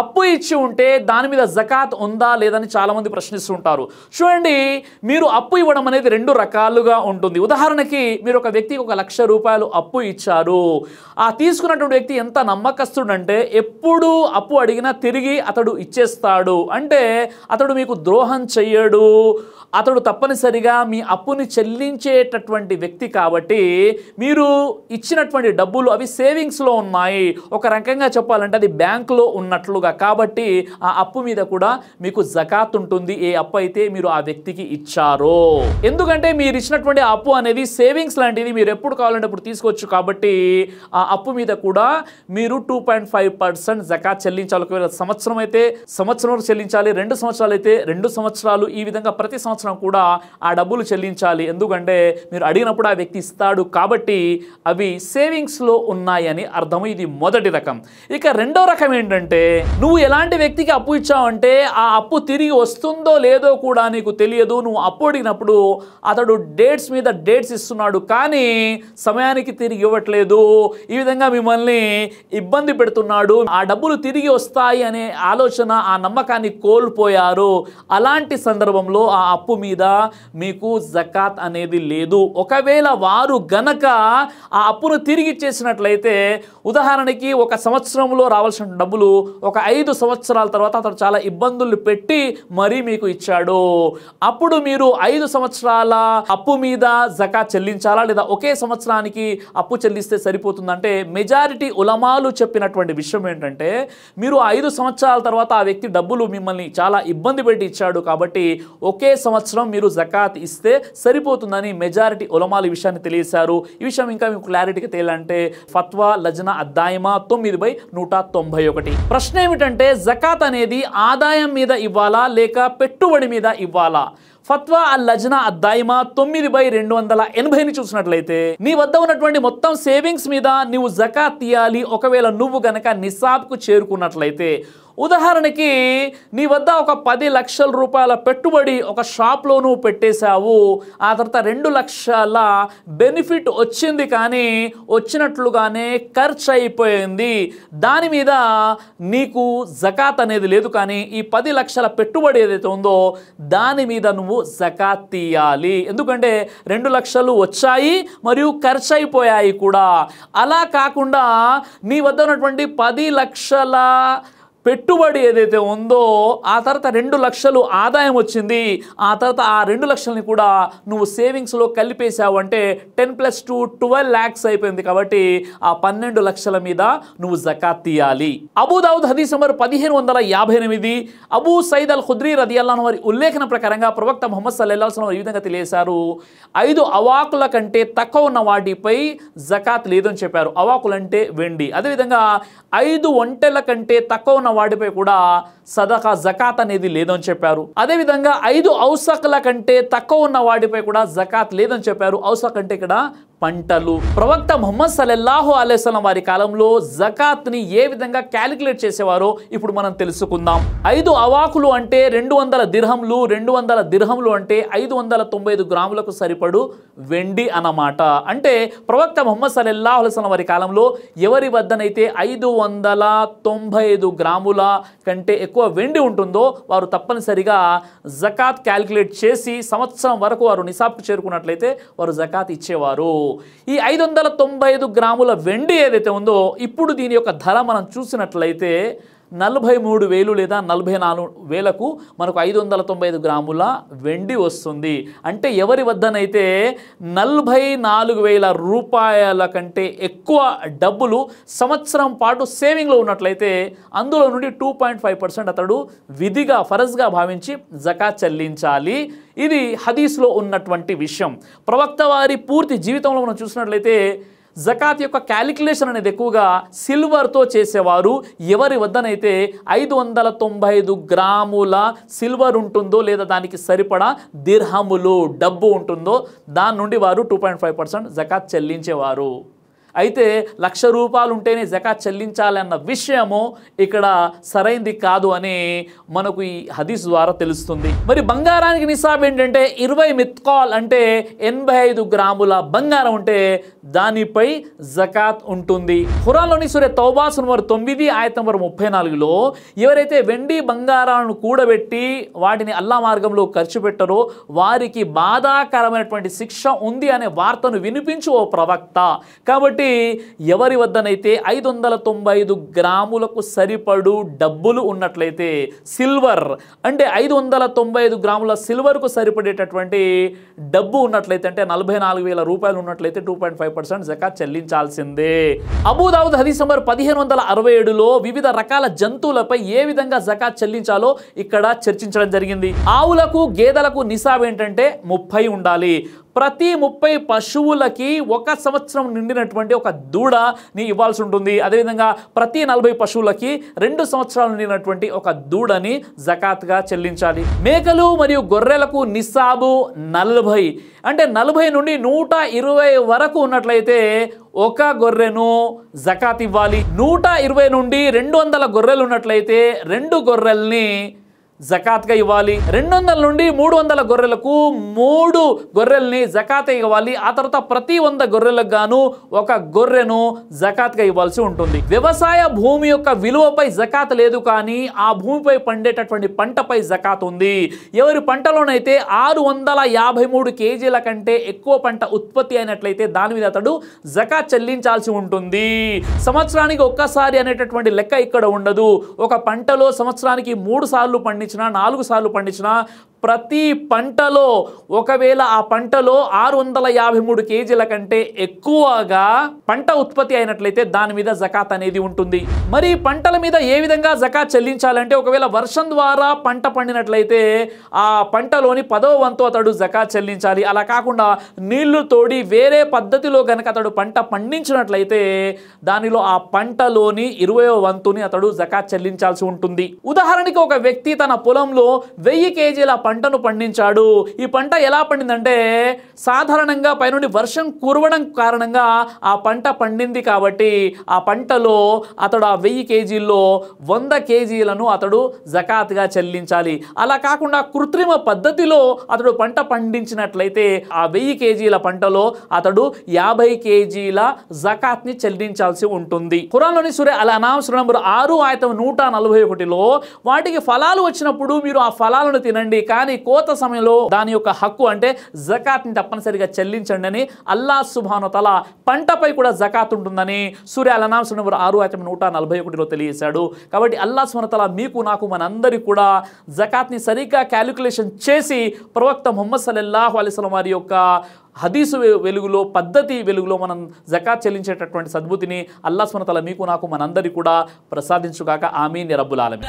అప్పు ఇచ్చి ఉంటే దాని మీద జకాత్ ఉందా లేదని చాలామంది ప్రశ్నిస్తుంటారు చూడండి మీరు అప్పు ఇవ్వడం అనేది రెండు రకాలుగా ఉంటుంది ఉదాహరణకి మీరు ఒక వ్యక్తికి ఒక లక్ష రూపాయలు అప్పు ఇచ్చారు ఆ తీసుకున్నటువంటి వ్యక్తి ఎంత నమ్మకస్తుడంటే ఎప్పుడు అప్పు అడిగినా తిరిగి అతడు ఇచ్చేస్తాడు అంటే అతడు మీకు ద్రోహం చెయ్యడు అతడు తప్పనిసరిగా మీ అప్పుని చెల్లించేటటువంటి వ్యక్తి కాబట్టి మీరు ఇచ్చినటువంటి డబ్బులు అవి సేవింగ్స్లో ఉన్నాయి ఒక రకంగా చెప్పాలంటే అది బ్యాంకులో ఉన్నట్లు ఎక్కువగా కాబట్టి ఆ అప్పు మీద కూడా మీకు జకాత్ ఉంటుంది ఏ అప్పు అయితే మీరు ఆ వ్యక్తికి ఇచ్చారో ఎందుకంటే మీరు ఇచ్చినటువంటి అప్పు అనేది సేవింగ్స్ లాంటిది మీరు ఎప్పుడు కావాలంటే అప్పుడు తీసుకోవచ్చు కాబట్టి ఆ అప్పు మీద కూడా మీరు టూ పాయింట్ ఫైవ్ పర్సెంట్ జకాత్ చెల్లించాలి ఒకవేళ సంవత్సరం అయితే సంవత్సరం వరకు చెల్లించాలి రెండు సంవత్సరాలు అయితే రెండు సంవత్సరాలు ఈ విధంగా ప్రతి సంవత్సరం కూడా ఆ డబ్బులు చెల్లించాలి ఎందుకంటే మీరు అడిగినప్పుడు ఆ వ్యక్తి ఇస్తాడు కాబట్టి అవి సేవింగ్స్లో ఉన్నాయని అర్థం ఇది మొదటి రకం ఇక రెండో రకం ఏంటంటే నువ్వు ఎలాంటి వ్యక్తికి అప్పు ఇచ్చావంటే ఆ అప్పు తిరిగి వస్తుందో లేదో కూడా నీకు తెలియదు నువ్వు అప్పు అడిగినప్పుడు అతడు డేట్స్ మీద డేట్స్ ఇస్తున్నాడు కానీ సమయానికి తిరిగి ఇవ్వట్లేదు ఈ విధంగా మిమ్మల్ని ఇబ్బంది పెడుతున్నాడు ఆ డబ్బులు తిరిగి వస్తాయి అనే ఆలోచన ఆ నమ్మకాన్ని కోల్పోయారు అలాంటి సందర్భంలో ఆ అప్పు మీద మీకు జకాత్ అనేది లేదు ఒకవేళ వారు గనక ఆ అప్పును తిరిగి ఇచ్చేసినట్లయితే ఉదాహరణకి ఒక సంవత్సరంలో రావాల్సిన డబ్బులు ఒక ఒక ఐదు సంవత్సరాల తర్వాత అతడు చాలా ఇబ్బందులు పెట్టి మరీ మీకు ఇచ్చాడు అప్పుడు మీరు ఐదు సంవత్సరాల అప్పు మీద జకా చెల్లించాలా లేదా ఒకే సంవత్సరానికి అప్పు చెల్లిస్తే సరిపోతుందంటే మెజారిటీ ఉలమాలు చెప్పినటువంటి విషయం ఏంటంటే మీరు ఐదు సంవత్సరాల తర్వాత ఆ వ్యక్తి డబ్బులు మిమ్మల్ని చాలా ఇబ్బంది పెట్టి ఇచ్చాడు కాబట్టి ఒకే సంవత్సరం మీరు జకాత్ ఇస్తే సరిపోతుందని మెజారిటీ ఉలమాలు విషయాన్ని తెలియశారు ఈ విషయం ఇంకా మీకు క్లారిటీగా తేలంటే ఫత్వా లజన అద్దాయమా తొమ్మిది బై నూట తొంభై ఒకటి ప్రశ్న ఏమిటంటే జకాత్ అనేది ఆదాయం మీద ఇవ్వాలా లేక పెట్టుబడి మీద ఇవ్వాలా ఫత్వా అల్ లజ్నా అద్దాయిమా తొమ్మిది బై రెండు వందల ఎనభైని చూసినట్లయితే నీ వద్ద ఉన్నటువంటి మొత్తం సేవింగ్స్ మీద నువ్వు జకాత్ తీయాలి ఒకవేళ నువ్వు గనక నిస్సాబ్కు చేరుకున్నట్లయితే ఉదాహరణకి నీ వద్ద ఒక పది లక్షల రూపాయల పెట్టుబడి ఒక షాప్లో నువ్వు పెట్టేశావు ఆ తర్వాత రెండు లక్షల బెనిఫిట్ వచ్చింది కానీ వచ్చినట్లుగానే ఖర్చు అయిపోయింది దాని మీద నీకు జకాత్ అనేది లేదు కానీ ఈ పది లక్షల పెట్టుబడి ఏదైతే ఉందో దాని మీద నువ్వు జకాత్ తీయాలి ఎందుకంటే రెండు లక్షలు వచ్చాయి మరియు ఖర్చు అయిపోయాయి కూడా అలా కాకుండా నీ వద్ద ఉన్నటువంటి పది లక్షల పెట్టుబడి ఏదైతే ఉందో ఆ తర్వాత రెండు లక్షలు ఆదాయం వచ్చింది ఆ తర్వాత ఆ రెండు లక్షలని కూడా నువ్వు సేవింగ్స్లో కలిపేశావు అంటే ten plus two twelve lakhs అయిపోయింది కాబట్టి ఆ పన్నెండు లక్షల మీద నువ్వు జకాత్ తీయాలి అబూదావుద్ హదీస్ నెంబర్ పదిహేను వందల యాభై ఎనిమిది అబూ సైద్ అల్ రది రదియల్లా వారి ఉల్లేఖన ప్రకారంగా ప్రవక్త మొహమ్మద్ సల్లాహం ఈ విధంగా తెలియజేశారు ఐదు అవాకుల కంటే తక్కువ ఉన్న వాటిపై జకాత్ లేదని చెప్పారు అవాకులంటే వెండి అదేవిధంగా ఐదు ఒంటెల కంటే తక్కువ ఉన్న వాటిపై కూడా సదకా జకాత్ అనేది లేదని చెప్పారు అదేవిధంగా ఐదు ఔసక్ల కంటే తక్కువ ఉన్న వాటిపై కూడా జకాత్ లేదని చెప్పారు ఔసక్ అంటే ఇక్కడ పంటలు ప్రవక్త మొహమ్మద్ సలెల్లాహు అలెస్లం వారి కాలంలో జకాత్ని ఏ విధంగా క్యాలిక్యులేట్ చేసేవారో ఇప్పుడు మనం తెలుసుకుందాం ఐదు అవాకులు అంటే రెండు వందల దిర్హంలు రెండు వందల దిర్హంలు అంటే ఐదు వందల తొంభై ఐదు గ్రాములకు సరిపడు వెండి అన్నమాట అంటే ప్రవక్త మొహమ్మద్ సలెల్లాహు అలెస్లం వారి కాలంలో ఎవరి వద్దనైతే ఐదు వందల తొంభై ఐదు గ్రాముల కంటే ఎక్కువ వెండి ఉంటుందో వారు తప్పనిసరిగా జకాత్ క్యాలిక్యులేట్ చేసి సంవత్సరం వరకు వారు నిసాబ్కు చేరుకున్నట్లయితే వారు జకాత్ ఇచ్చేవారు ఈ ఐదు వందల తొంభై ఐదు గ్రాముల వెండి ఏదైతే ఉందో ఇప్పుడు దీని యొక్క ధర మనం చూసినట్లయితే నలభై మూడు వేలు లేదా నలభై నాలుగు వేలకు మనకు ఐదు వందల తొంభై ఐదు గ్రాముల వెండి వస్తుంది అంటే ఎవరి వద్దనైతే నలభై నాలుగు వేల రూపాయల కంటే ఎక్కువ డబ్బులు సంవత్సరం పాటు సేవింగ్లో ఉన్నట్లయితే అందులో నుండి టూ పాయింట్ ఫైవ్ పర్సెంట్ అతడు విధిగా ఫరజ్గా భావించి జకా చెల్లించాలి ఇది హదీస్లో ఉన్నటువంటి విషయం ప్రవక్త వారి పూర్తి జీవితంలో మనం చూసినట్లయితే జకాత్ యొక్క క్యాలిక్యులేషన్ అనేది ఎక్కువగా సిల్వర్తో చేసేవారు ఎవరి వద్దనైతే ఐదు వందల తొంభై ఐదు గ్రాముల సిల్వర్ ఉంటుందో లేదా దానికి సరిపడా దిర్హములు డబ్బు ఉంటుందో దాని నుండి వారు టూ పాయింట్ ఫైవ్ పర్సెంట్ జకాత్ చెల్లించేవారు అయితే లక్ష రూపాయలు ఉంటేనే జకా చెల్లించాలన్న విషయము ఇక్కడ సరైంది కాదు అని మనకు ఈ హదీస్ ద్వారా తెలుస్తుంది మరి బంగారానికి నిసాబ్ ఏంటంటే ఇరవై మిత్కాల్ అంటే ఎనభై ఐదు గ్రాముల బంగారం ఉంటే దానిపై జకాత్ ఉంటుంది హురాలోని సూర్య తౌబాసు నంబర్ తొమ్మిది ఆయత నంబర్ ముప్పై నాలుగులో ఎవరైతే వెండి బంగారాలను కూడబెట్టి వాటిని అల్లా మార్గంలో ఖర్చు పెట్టరో వారికి బాధాకరమైనటువంటి శిక్ష ఉంది అనే వార్తను వినిపించు ఓ ప్రవక్త కాబట్టి కాబట్టి ఎవరి వద్దనైతే ఐదు వందల తొంభై ఐదు గ్రాములకు సరిపడు డబ్బులు ఉన్నట్లయితే సిల్వర్ అంటే ఐదు వందల తొంభై ఐదు గ్రాముల సిల్వర్కు సరిపడేటటువంటి డబ్బు ఉన్నట్లయితే అంటే నలభై నాలుగు వేల రూపాయలు ఉన్నట్లయితే టూ పాయింట్ ఫైవ్ పర్సెంట్ జకాత్ చెల్లించాల్సిందే అబుదావుద్ హదీస్ నంబర్ పదిహేను వందల అరవై ఏడులో వివిధ రకాల జంతువులపై ఏ విధంగా జకా చెల్లించాలో ఇక్కడ చర్చించడం జరిగింది ఆవులకు గేదెలకు నిసాబ్ ఏంటంటే ముప్పై ఉండాలి ప్రతి ముప్పై పశువులకి ఒక సంవత్సరం నిండినటువంటి ఒక దూడ నీ ఇవ్వాల్సి ఉంటుంది అదేవిధంగా ప్రతి నలభై పశువులకి రెండు సంవత్సరాలు నిండినటువంటి ఒక దూడని జకాత్గా చెల్లించాలి మేకలు మరియు గొర్రెలకు నిస్సాబు నలభై అంటే నలభై నుండి నూట ఇరవై వరకు ఉన్నట్లయితే ఒక గొర్రెను జకాత్ ఇవ్వాలి నూట ఇరవై నుండి రెండు వందల గొర్రెలు ఉన్నట్లయితే రెండు గొర్రెల్ని జకాత్గా ఇవ్వాలి రెండు వందల నుండి మూడు వందల గొర్రెలకు మూడు గొర్రెల్ని జకాత్ ఇవ్వాలి ఆ తర్వాత ప్రతి వంద గొర్రెలకు గాను ఒక గొర్రెను జకాత్గా ఇవ్వాల్సి ఉంటుంది వ్యవసాయ భూమి యొక్క విలువపై జకాత్ లేదు కానీ ఆ భూమిపై పండేటటువంటి పంటపై జకాత్ ఉంది ఎవరి పంటలోనైతే ఆరు వందల యాభై మూడు కేజీల కంటే ఎక్కువ పంట ఉత్పత్తి అయినట్లయితే దాని మీద అతడు జకాత్ చెల్లించాల్సి ఉంటుంది సంవత్సరానికి ఒక్కసారి అనేటటువంటి లెక్క ఇక్కడ ఉండదు ఒక పంటలో సంవత్సరానికి మూడు సార్లు పండి పండించినా నాలుగు సార్లు పండించినా ప్రతి పంటలో ఒకవేళ ఆ పంటలో ఆరు వందల యాభై మూడు కేజీల కంటే ఎక్కువగా పంట ఉత్పత్తి అయినట్లయితే దాని మీద జకాత్ అనేది ఉంటుంది మరి పంటల మీద ఏ విధంగా జకాత్ చెల్లించాలంటే ఒకవేళ వర్షం ద్వారా పంట పండినట్లయితే ఆ పంటలోని పదవ వంతు అతడు జకాత్ చెల్లించాలి అలా కాకుండా నీళ్లు తోడి వేరే పద్ధతిలో గనక అతడు పంట పండించినట్లయితే దానిలో ఆ పంటలోని ఇరవై వంతుని అతడు జకాత్ చెల్లించాల్సి ఉంటుంది ఉదాహరణకి ఒక వ్యక్తి తన పొలంలో వెయ్యి కేజీల పంట పంటను పండించాడు ఈ పంట ఎలా పండిందంటే సాధారణంగా పైనుండి వర్షం కురవడం కారణంగా ఆ పంట పండింది కాబట్టి ఆ పంటలో అతడు ఆ వెయ్యి కేజీల్లో వంద కేజీలను అతడు జకాత్గా చెల్లించాలి అలా కాకుండా కృత్రిమ పద్ధతిలో అతడు పంట పండించినట్లయితే ఆ వెయ్యి కేజీల పంటలో అతడు యాభై కేజీల జకాత్ని చెల్లించాల్సి ఉంటుంది కురంలోని సూర్య అలా అనాంశం నంబర్ ఆరు ఆయత నూట నలభై ఒకటిలో వాటికి ఫలాలు వచ్చినప్పుడు మీరు ఆ ఫలాలను తినండి కానీ కానీ కోత సమయంలో దాని యొక్క హక్కు అంటే జకాత్ని తప్పనిసరిగా చెల్లించండి అని అల్లా తల పంటపై కూడా జకాత్ ఉంటుందని సూర్య అలనాం ఆరు అతని నూట నలభై ఒకటిలో తెలియజేశాడు కాబట్టి అల్లా తల మీకు నాకు మనందరికీ కూడా జకాత్ని సరిగ్గా క్యాలిక్యులేషన్ చేసి ప్రవక్త ముహమ్మద్ సల్లల్లాహు అలిస్లం వారి యొక్క హదీసు వెలుగులో పద్ధతి వెలుగులో మనం జకాత్ చెల్లించేటటువంటి సద్భుతిని అల్లా తల మీకు నాకు మనందరి కూడా ప్రసాదించుగాక ఆమీన్ రబ్బుల్ ఆలమీ